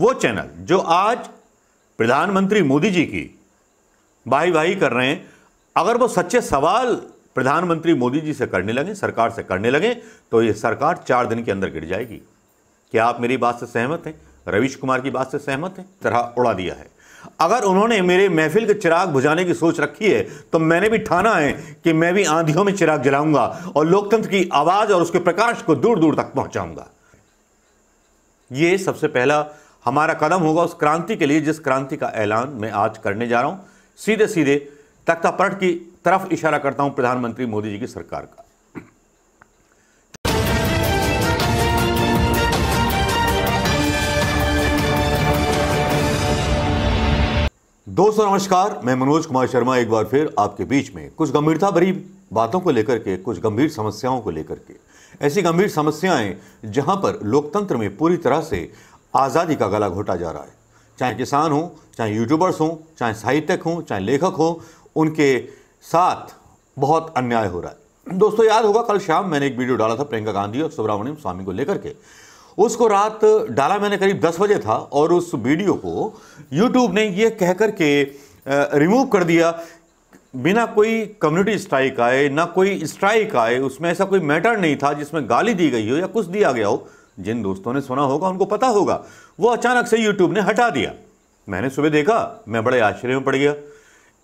वो चैनल जो आज प्रधानमंत्री मोदी जी की भाई भाई कर रहे हैं अगर वो सच्चे सवाल प्रधानमंत्री मोदी जी से करने लगे सरकार से करने लगे तो ये सरकार चार दिन के अंदर गिर जाएगी क्या आप मेरी बात से सहमत हैं रवीश कुमार की बात से सहमत हैं तरह उड़ा दिया है अगर उन्होंने मेरे महफिल के चिराग बुझाने की सोच रखी है तो मैंने भी ठाना है कि मैं भी आंधियों में चिराग जलाऊंगा और लोकतंत्र की आवाज और उसके प्रकाश को दूर दूर तक पहुंचाऊंगा ये सबसे पहला हमारा कदम होगा उस क्रांति के लिए जिस क्रांति का ऐलान मैं आज करने जा रहा हूं सीधे सीधे तख्तापलट की तरफ इशारा करता हूं प्रधानमंत्री मोदी जी की सरकार का दोस्तों नमस्कार मैं मनोज कुमार शर्मा एक बार फिर आपके बीच में कुछ गंभीरता भरी बातों को लेकर के कुछ गंभीर समस्याओं को लेकर के ऐसी गंभीर समस्याएं जहां पर लोकतंत्र में पूरी तरह से आज़ादी का गला घोटा जा रहा है चाहे किसान हों चाहे यूट्यूबर्स हों चाहे साहित्यक हों चाहे लेखक हों उनके साथ बहुत अन्याय हो रहा है दोस्तों याद होगा कल शाम मैंने एक वीडियो डाला था प्रियंका गांधी और सुब्रमण्यम स्वामी को लेकर के उसको रात डाला मैंने करीब 10 बजे था और उस वीडियो को यूट्यूब ने यह कह कहकर के रिमूव कर दिया बिना कोई कम्युनिटी स्ट्राइक आए ना कोई स्ट्राइक आए उसमें ऐसा कोई मैटर नहीं था जिसमें गाली दी गई हो या कुछ दिया गया हो जिन दोस्तों ने सुना होगा उनको पता होगा वो अचानक से यूट्यूब ने हटा दिया मैंने सुबह देखा मैं बड़े आश्चर्य में पड़ गया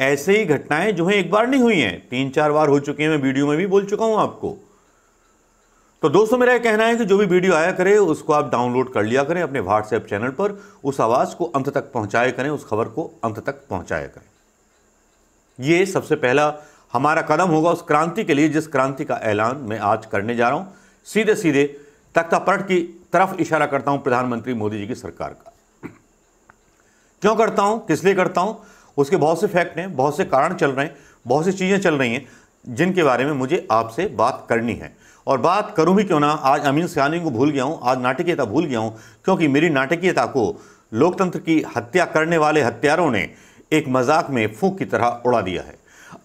ऐसे ही घटनाएं जो हैं एक बार नहीं हुई हैं तीन चार बार हो चुकी हैं मैं वीडियो में भी बोल चुका हूं आपको तो दोस्तों मेरा यह कहना है कि जो भी वीडियो आया करे उसको आप डाउनलोड कर लिया करें अपने व्हाट्सएप चैनल पर उस आवाज़ को अंत तक पहुंचाया करें उस खबर को अंत तक पहुंचाया करें ये सबसे पहला हमारा कदम होगा उस क्रांति के लिए जिस क्रांति का ऐलान मैं आज करने जा रहा हूं सीधे सीधे तख्तापलट की तरफ इशारा करता हूं प्रधानमंत्री मोदी जी की सरकार का क्यों करता हूं किस लिए करता हूं उसके बहुत से फैक्ट हैं बहुत से कारण चल रहे हैं बहुत सी चीज़ें चल रही हैं जिनके बारे में मुझे आपसे बात करनी है और बात करूँ भी क्यों ना आज अमीन सयानी को भूल गया हूँ आज नाटकीयता भूल गया हूँ क्योंकि मेरी नाटकीयता को लोकतंत्र की हत्या करने वाले हत्यारों ने एक मजाक में फूक की तरह उड़ा दिया है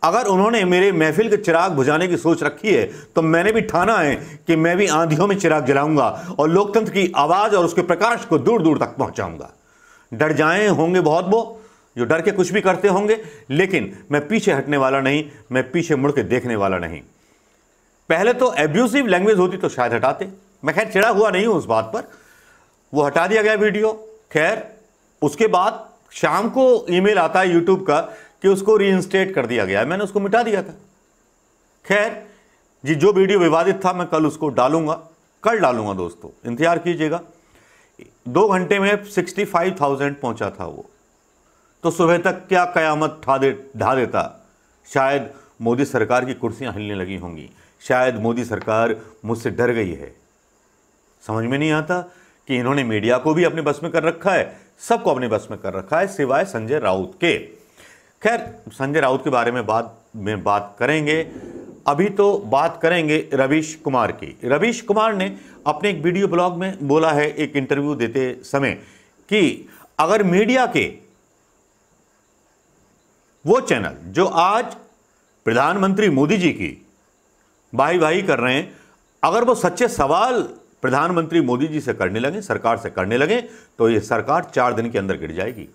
अगर उन्होंने मेरे महफिल के चिराग बुझाने की सोच रखी है तो मैंने भी ठाना है कि मैं भी आंधियों में चिराग जलाऊंगा और लोकतंत्र की आवाज और उसके प्रकाश को दूर दूर तक पहुंचाऊंगा डर जाए होंगे बहुत वो जो डर के कुछ भी करते होंगे लेकिन मैं पीछे हटने वाला नहीं मैं पीछे मुड़ के देखने वाला नहीं पहले तो एब्यूसिव लैंग्वेज होती तो शायद हटाते मैं खैर चिड़ा हुआ नहीं हूं उस बात पर वो हटा दिया गया वीडियो खैर उसके बाद शाम को ईमेल आता है यूट्यूब का कि उसको रीइंस्टेट कर दिया गया है मैंने उसको मिटा दिया था खैर जी जो वीडियो विवादित था मैं कल उसको डालूंगा कल डालूंगा दोस्तों इंतजार कीजिएगा दो घंटे में सिक्सटी फाइव थाउजेंड पहुंचा था वो तो सुबह तक क्या कयामत ठा दे ढा देता शायद मोदी सरकार की कुर्सियां हिलने लगी होंगी शायद मोदी सरकार मुझसे डर गई है समझ में नहीं आता कि इन्होंने मीडिया को भी अपने बस में कर रखा है सबको अपने बस में कर रखा है सिवाय संजय राउत के खैर संजय राउत के बारे में बात में बात करेंगे अभी तो बात करेंगे रवीश कुमार की रवीश कुमार ने अपने एक वीडियो ब्लॉग में बोला है एक इंटरव्यू देते समय कि अगर मीडिया के वो चैनल जो आज प्रधानमंत्री मोदी जी की भाई भाई कर रहे हैं अगर वो सच्चे सवाल प्रधानमंत्री मोदी जी से करने लगे सरकार से करने लगे तो ये सरकार चार दिन के अंदर गिर जाएगी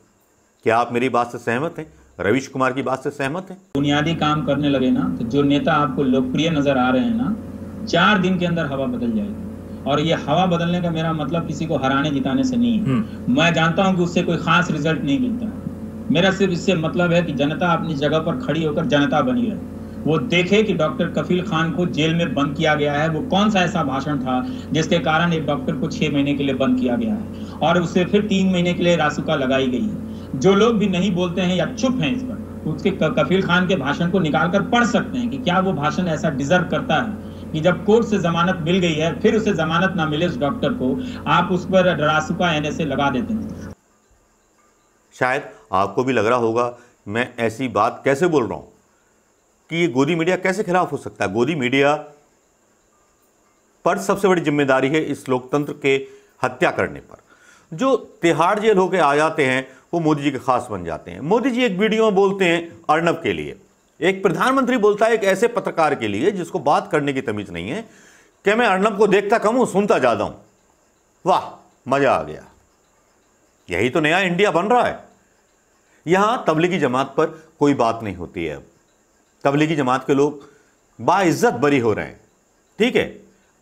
क्या आप मेरी बात से सहमत हैं रविश कुमार की बात से सहमत है बुनियादी काम करने लगे ना तो जो नेता आपको लोकप्रिय नजर आ रहे हैं ना चार दिन के अंदर हवा बदल जाएगी और ये हवा बदलने का मेरा मतलब किसी को हराने जिताने से नहीं है हम्म। मैं जानता हूँ कि उससे कोई खास रिजल्ट नहीं मिलता मेरा सिर्फ इससे मतलब है कि जनता अपनी जगह पर खड़ी होकर जनता बनी रहे वो देखे कि डॉक्टर कफील खान को जेल में बंद किया गया है वो कौन सा ऐसा भाषण था जिसके कारण एक डॉक्टर को छह महीने के लिए बंद किया गया है और उससे फिर तीन महीने के लिए रासुका लगाई गई है जो लोग भी नहीं बोलते हैं या चुप हैं इस पर तो उसके कफील खान के भाषण को निकाल कर पढ़ सकते हैं कि क्या वो भाषण ऐसा डिजर्व करता है कि जब कोर्ट से जमानत मिल गई है फिर उसे जमानत ना मिले उस डॉक्टर को आप उस पर डरासुका एन लगा देते हैं शायद आपको भी लग रहा होगा मैं ऐसी बात कैसे बोल रहा हूँ कि ये गोदी मीडिया कैसे खिलाफ हो सकता है गोदी मीडिया पर सबसे बड़ी जिम्मेदारी है इस लोकतंत्र के हत्या करने पर जो तिहाड़ जेल होकर आ जाते हैं वो मोदी जी के खास बन जाते हैं मोदी जी एक वीडियो में बोलते हैं अर्णब के लिए एक प्रधानमंत्री बोलता है एक ऐसे पत्रकार के लिए जिसको बात करने की तमीज नहीं है कि मैं अर्नब को देखता कम हूं सुनता ज्यादा हूं वाह मजा आ गया यही तो नया इंडिया बन रहा है यहां तबलीगी जमात पर कोई बात नहीं होती है अब तबलीगी जमात के लोग बाइज्जत बरी हो रहे हैं ठीक है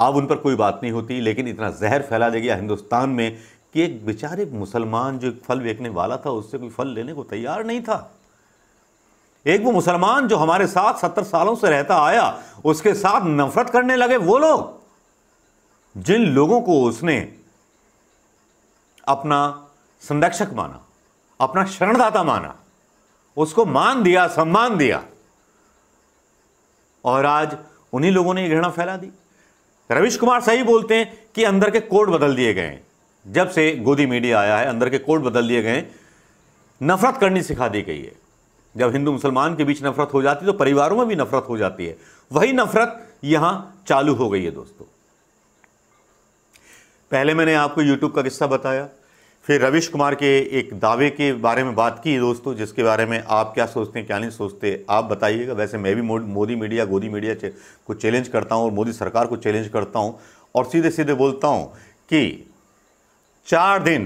अब उन पर कोई बात नहीं होती लेकिन इतना जहर फैला दे गया हिंदुस्तान में कि एक बेचारे मुसलमान जो एक फल बेचने वाला था उससे कोई फल लेने को तैयार नहीं था एक वो मुसलमान जो हमारे साथ सत्तर सालों से रहता आया उसके साथ नफरत करने लगे वो लोग जिन लोगों को उसने अपना संरक्षक माना अपना शरणदाता माना उसको मान दिया सम्मान दिया और आज उन्हीं लोगों ने यह घृणा फैला दी रविश कुमार सही बोलते हैं कि अंदर के कोड बदल दिए गए हैं जब से गोदी मीडिया आया है अंदर के कोड बदल दिए गए नफरत करनी सिखा दी गई है जब हिंदू मुसलमान के बीच नफरत हो जाती है तो परिवारों में भी नफरत हो जाती है वही नफरत यहां चालू हो गई है दोस्तों पहले मैंने आपको यूट्यूब का किस्सा बताया फिर रविश कुमार के एक दावे के बारे में बात की दोस्तों जिसके बारे में आप क्या सोचते हैं क्या नहीं सोचते आप बताइएगा वैसे मैं भी मोदी मीडिया गोदी मीडिया को चैलेंज करता हूँ और मोदी सरकार को चैलेंज करता हूँ और सीधे सीधे बोलता हूँ कि चार दिन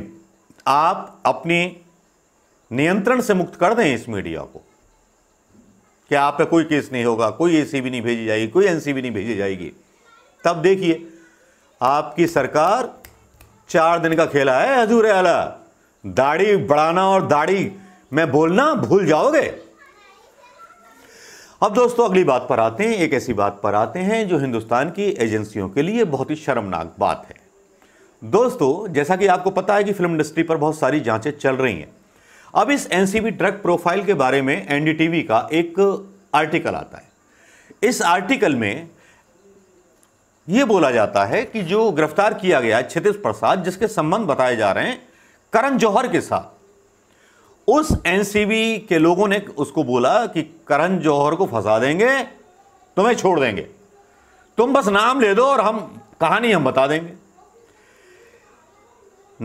आप अपने नियंत्रण से मुक्त कर दें इस मीडिया को कि आप पे कोई केस नहीं होगा कोई एसीबी नहीं भेजी जाएगी कोई एनसीबी नहीं भेजी जाएगी तब देखिए आपकी सरकार चार दिन का खेला है हजूर आला दाढ़ी बढ़ाना और दाढ़ी में बोलना भूल जाओगे अब दोस्तों अगली बात पर आते हैं एक ऐसी बात पर आते हैं जो हिंदुस्तान की एजेंसियों के लिए बहुत ही शर्मनाक बात है दोस्तों जैसा कि आपको पता है कि फिल्म इंडस्ट्री पर बहुत सारी जांचें चल रही हैं अब इस एनसीबी ड्रग प्रोफाइल के बारे में एनडीटीवी का एक आर्टिकल आता है इस आर्टिकल में यह बोला जाता है कि जो गिरफ्तार किया गया है प्रसाद जिसके संबंध बताए जा रहे हैं करण जौहर के साथ उस एनसीबी के लोगों ने उसको बोला कि करण जौहर को फंसा देंगे तुम्हें छोड़ देंगे तुम बस नाम ले दो और हम कहानी हम बता देंगे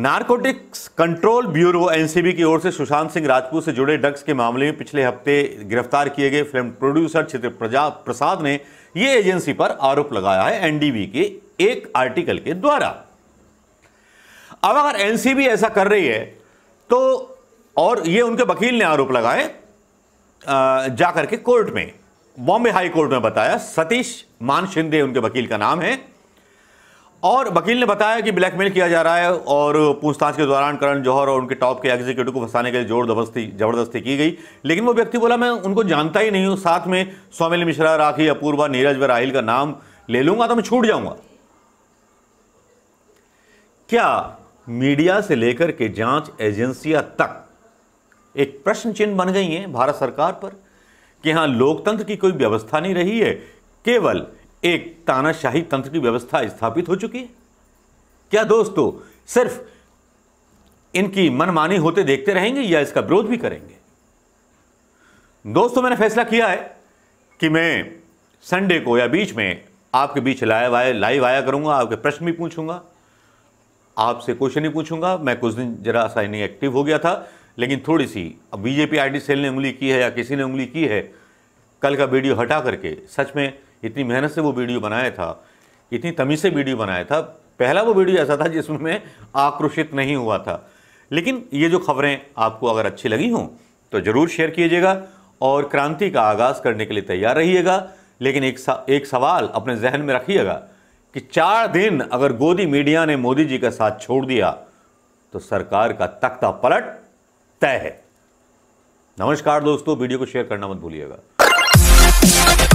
नारकोटिक्स कंट्रोल ब्यूरो एनसीबी की ओर से सुशांत सिंह राजपूत से जुड़े ड्रग्स के मामले में पिछले हफ्ते गिरफ्तार किए गए फिल्म प्रोड्यूसर चित्र प्रसाद ने यह एजेंसी पर आरोप लगाया है एनडीबी के एक आर्टिकल के द्वारा अब अगर एनसीबी ऐसा कर रही है तो और ये उनके वकील ने आरोप लगाए जाकर के कोर्ट में बॉम्बे हाई कोर्ट में बताया सतीश मान शिंदे उनके वकील का नाम है और वकील ने बताया कि ब्लैकमेल किया जा रहा है और पूछताछ के दौरान करण जौहर और उनके टॉप के एग्जीक्यूटिव को फंसाने के लिए जोर जबरदस्ती जबरदस्ती की गई लेकिन वो व्यक्ति बोला मैं उनको जानता ही नहीं हूँ साथ में सौमिल मिश्रा राखी अपूर्वा नीरज व राहिल का नाम ले लूंगा तो मैं छूट जाऊंगा क्या मीडिया से लेकर के जांच एजेंसियां तक एक प्रश्न चिन्ह बन गई हैं भारत सरकार पर कि हां लोकतंत्र की कोई व्यवस्था नहीं रही है केवल एक तानाशाही तंत्र की व्यवस्था स्थापित हो चुकी है क्या दोस्तों सिर्फ इनकी मनमानी होते देखते रहेंगे या इसका विरोध भी करेंगे दोस्तों मैंने फैसला किया है कि मैं संडे को या बीच में आपके बीच लाइव आया लाइव आया करूंगा आपके प्रश्न भी पूछूंगा आपसे क्वेश्चन ही पूछूंगा मैं कुछ दिन जरा सा नहीं एक्टिव हो गया था लेकिन थोड़ी सी अब बीजेपी आईडी सेल ने उंगली की है या किसी ने उंगली की है कल का वीडियो हटा करके सच में इतनी मेहनत से वो वीडियो बनाया था इतनी तमीज़ से वीडियो बनाया था पहला वो वीडियो ऐसा था जिसमें मैं आक्रोशित नहीं हुआ था लेकिन ये जो खबरें आपको अगर अच्छी लगी हों तो ज़रूर शेयर कीजिएगा और क्रांति का आगाज़ करने के लिए तैयार रहिएगा लेकिन एक एक सवाल अपने जहन में रखिएगा कि चार दिन अगर गोदी मीडिया ने मोदी जी का साथ छोड़ दिया तो सरकार का तख्ता पलट तय है नमस्कार दोस्तों वीडियो को शेयर करना मत भूलिएगा